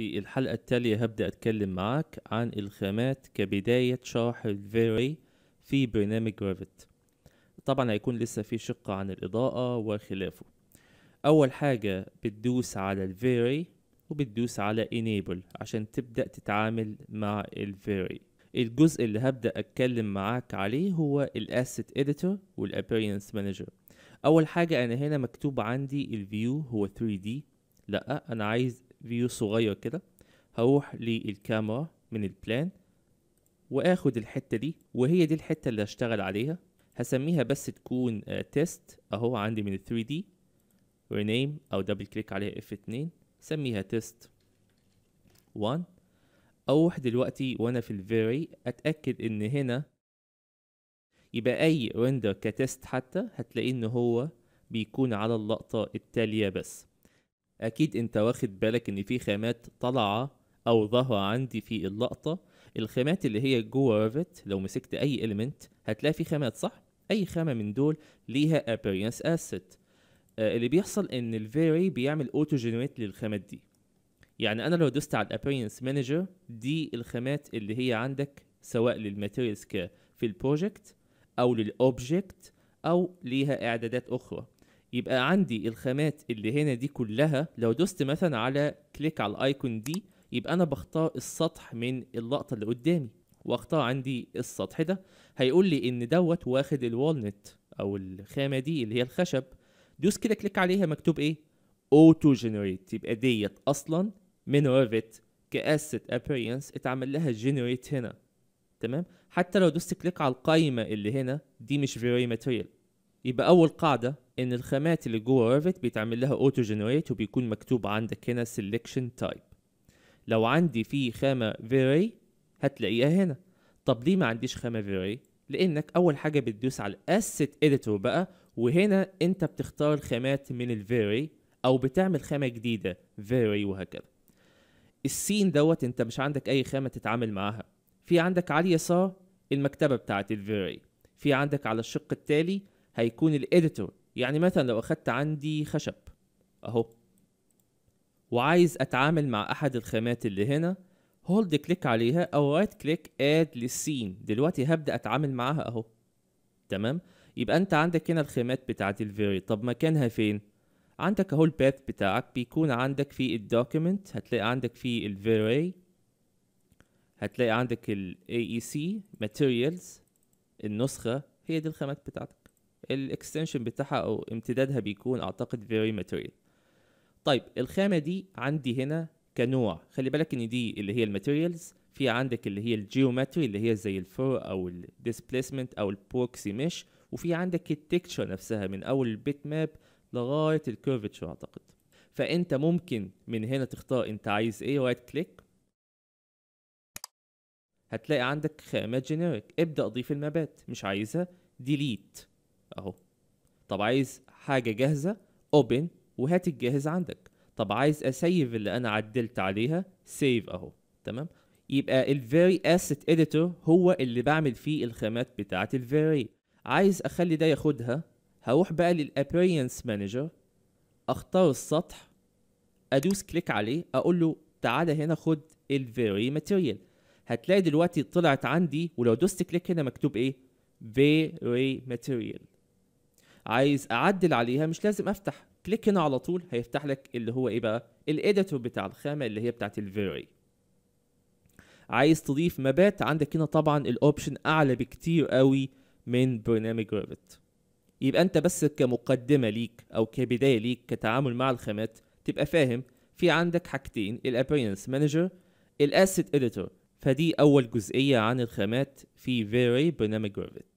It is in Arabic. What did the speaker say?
في الحلقة التالية هبدأ أتكلم معاك عن الخامات كبداية شرح الفيري في برنامج رافت طبعا هيكون لسه في شق عن الإضاءة وخلافه أول حاجة بتدوس على الفيري وبتدوس على Enable عشان تبدأ تتعامل مع الفيري الجزء اللي هبدأ أتكلم معاك عليه هو الأسيت إديتور والأبيرينس مانجر أول حاجة أنا هنا مكتوب عندي الفيو هو 3D لأ أنا عايز فيو صغير كده هروح للكاميرا من البلان واخد الحتة دي وهي دي الحتة اللي هشتغل عليها هسميها بس تكون تيست آه، اهو عندي من ال 3 دي رينيم او دبل كليك عليها اف 2 سميها تيست 1 اروح دلوقتي وانا في الفيري اتاكد ان هنا يبقى اي ريندر كتست حتى هتلاقيه ان هو بيكون على اللقطة التالية بس اكيد انت واخد بالك ان في خامات طالعه او ظاهره عندي في اللقطه الخامات اللي هي جوه رافت لو مسكت اي المنت هتلاقي في خامات صح اي خامه من دول ليها appearance اسيت آه، اللي بيحصل ان الفيري بيعمل اوتو جنريت للخامات دي يعني انا لو دوست على الابيرنس مانجر دي الخامات اللي هي عندك سواء للماتيريالز كا في البروجكت او للاوبجكت او ليها اعدادات اخرى يبقى عندي الخامات اللي هنا دي كلها لو دوست مثلا على كليك على الايكون دي يبقى انا بختار السطح من اللقطه اللي قدامي واختار عندي السطح ده هيقول لي ان دوت واخد الوالنت او الخامه دي اللي هي الخشب دوس كده كليك عليها مكتوب ايه اوتو جنريت يبقى ديت اصلا من ريفت كاسيت ابيرنس اتعمل لها جنريت هنا تمام حتى لو دوست كليك على القايمه اللي هنا دي مش فيري ماتيريال يبقى اول قاعده ان الخامات اللي جوه ريفت بيتعمل لها اوتو جنريت وبيكون مكتوب عندك هنا سيلكشن تايب لو عندي في خامه فيري هتلاقيها هنا طب ليه ما عنديش خامه فيري لانك اول حاجه بتدوس على الاسيت اديتور بقى وهنا انت بتختار الخامات من الفيري او بتعمل خامه جديده فيري وهكذا السين دوت انت مش عندك اي خامه تتعامل معاها في عندك على اليسار المكتبه بتاعه الفيري في عندك على الشق التالي هيكون الايديتور يعني مثلا لو اخدت عندي خشب اهو وعايز اتعامل مع احد الخامات اللي هنا هولد كليك عليها او رايت كليك اد للسين دلوقتي هبدا اتعامل معاها اهو تمام يبقى انت عندك هنا الخامات بتاعت الفيري طب مكانها فين عندك اهو الباث بتاعك بيكون عندك في الدوكيمنت هتلاقي عندك في الفيري هتلاقي عندك اي سي ماتيريالز النسخة هي دي الخامات بتاعتك الاكستنشن بتاعها او امتدادها بيكون اعتقد فيري ماتيريال طيب الخامه دي عندي هنا كنوع خلي بالك ان دي اللي هي الماتيريالز في عندك اللي هي الجيومتري اللي هي زي الفرو او الديسبيسمنت او البروكسي مش وفي عندك التكتشر نفسها من اول البيت ماب لغايه الكيرفتشر اعتقد فانت ممكن من هنا تختار انت عايز ايه رايت كليك هتلاقي عندك خامات جينيريك ابدا اضيف المابات مش عايزها ديليت اهو طب عايز حاجه جاهزه اوبن وهات الجاهز عندك طب عايز اسيف اللي انا عدلت عليها سيف اهو تمام يبقى الفيري اسيت اديتور هو اللي بعمل فيه الخامات بتاعه الفيري عايز اخلي ده ياخدها هروح بقى للابيرينس مانجر اختار السطح ادوس كليك عليه اقول له تعالى هنا خد الفيري ماتيريال هتلاقي دلوقتي طلعت عندي ولو دوست كليك هنا مكتوب ايه فيري ماتيريال عايز اعدل عليها مش لازم افتح كليك هنا على طول هيفتح لك اللي هو ايه بقى الاديتور بتاع الخامه اللي هي بتاعت الفيري عايز تضيف مبات عندك هنا طبعا الاوبشن اعلى بكتير قوي من برنامج ريفت يبقى انت بس كمقدمه ليك او كبدايه ليك كتعامل مع الخامات تبقى فاهم في عندك حاجتين الابيرنس مانجر الاسيت اديتور فدي اول جزئيه عن الخامات في فيري برنامج ريفت